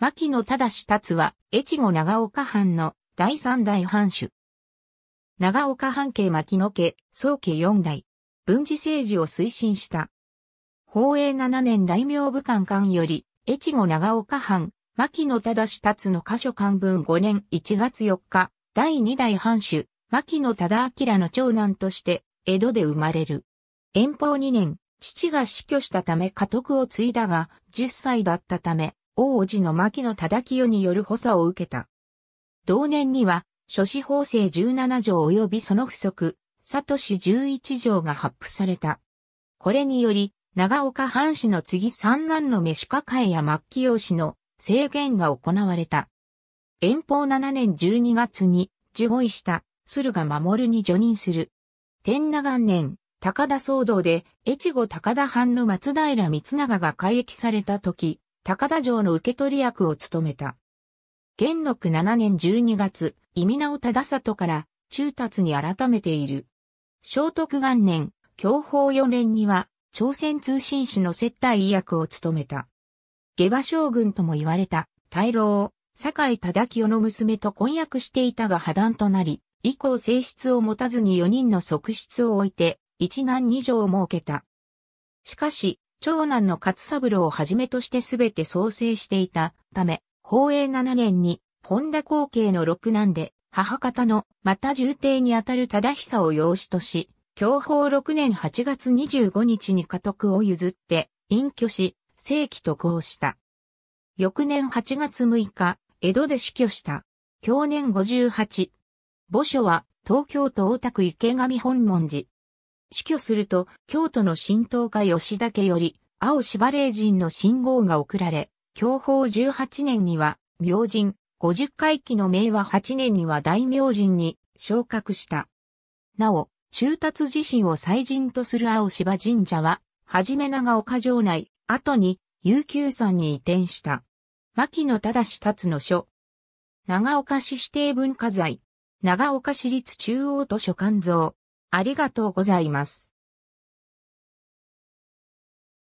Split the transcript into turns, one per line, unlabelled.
牧野正達は、越後長岡藩の第三代藩主。長岡藩家牧野家、宗家四代。文治政治を推進した。宝永七年大名武官官より、越後長岡藩、牧野正達の箇所官文五年一月四日、第二代藩主、牧野忠明の長男として、江戸で生まれる。遠方二年、父が死去したため家督を継いだが、十歳だったため、王子の牧野忠清による補佐を受けた。同年には、諸子法制17条及びその不足、佐都市11条が発布された。これにより、長岡藩士の次三男の飯抱えや末期用氏の制限が行われた。遠方7年12月に、受護医した駿河守に除任する。天那元年、高田騒動で、越後高田藩の松平光長が改役された時、高田城の受け取り役を務めた。元禄7年12月、意味を忠里から中達に改めている。聖徳元年、教法4年には、朝鮮通信使の接待役を務めた。下馬将軍とも言われた、大老、坂井忠清の娘と婚約していたが破談となり、以降性質を持たずに4人の側室を置いて、一男二女を設けた。しかし、長男の勝三郎をはじめとしてすべて創生していたため、宝永7年に本田光景の六男で、母方のまた重帝にあたる忠久を養子とし、享保6年8月25日に家督を譲って隠居し、正規渡航した。翌年8月6日、江戸で死去した。享年58。墓所は東京都大田区池上本門寺。死去すると、京都の神道家吉田家より、青芝霊人の信号が送られ、享保18年には、明神、50回忌の明和8年には大明神に昇格した。なお、中達自身を祭神とする青芝神社は、はじめ長岡城内、後に、悠久山に移転した。牧野正達の書。長岡市指定文化財。長岡市立中央図書館像。ありがとうございます。